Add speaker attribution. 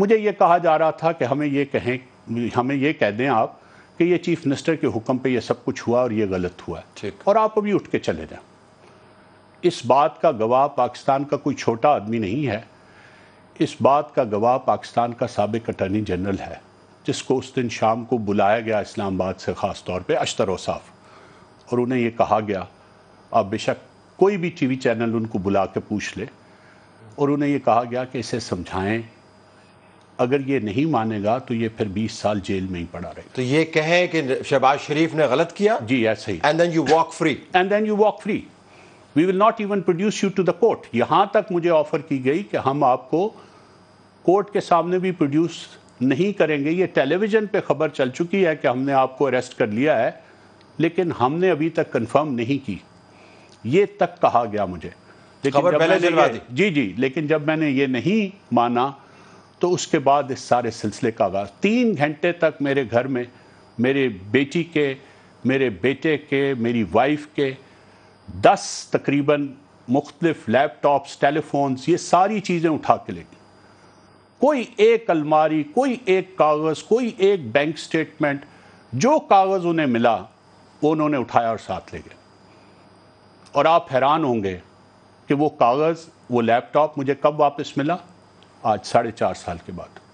Speaker 1: मुझे ये कहा जा रहा था कि हमें ये कहें हमें ये कह दें आप कि ये चीफ मिनिस्टर के हुक्म पे ये सब कुछ हुआ और ये गलत हुआ और आप अभी उठ के चले जाएं इस बात का गवाह पाकिस्तान का कोई छोटा आदमी नहीं है इस बात का गवाह पाकिस्तान का सबक अटर्नी जनरल है जिसको उस दिन शाम को बुलाया गया इस्लामाबाद से ख़ास तौर पर अश्तर ओसाफ और उन्हें यह कहा गया आप बेशक कोई भी वी चैनल उनको बुला के पूछ ले और उन्हें यह कहा गया कि इसे समझाएं अगर ये नहीं मानेगा तो ये फिर 20 साल जेल में ही पड़ा रहे तो ये कहें कि शहबाज शरीफ ने गलत किया जी ऐसे ही and then you walk free and then you walk free we will not even produce you to the court यहां तक मुझे ऑफर की गई कि हम आपको कोर्ट के सामने भी प्रोड्यूस नहीं करेंगे ये टेलीविज़न पे खबर चल चुकी है कि हमने आपको अरेस्ट कर लिया है लेकिन हमने अभी तक कंफर्म नहीं की ये तक कहा गया मुझे लेकिन जब मैंने जी जी लेकिन जब मैंने ये नहीं माना तो उसके बाद इस सारे सिलसिले का आगाज़ तीन घंटे तक मेरे घर में मेरे बेटी के मेरे बेटे के मेरी वाइफ के दस तकरीबन मुख्तलिफ लैपटॉप्स टेलीफोन्स ये सारी चीज़ें उठा के ले गई कोई एक अलमारी कोई एक कागज़ कोई एक बैंक स्टेटमेंट जो कागज़ उन्हें मिला वो उन्होंने उठाया और साथ ले गए और आप हैरान होंगे कि वो कागज़ वो लैपटॉप मुझे कब वापस मिला आज साढ़े चार साल के बाद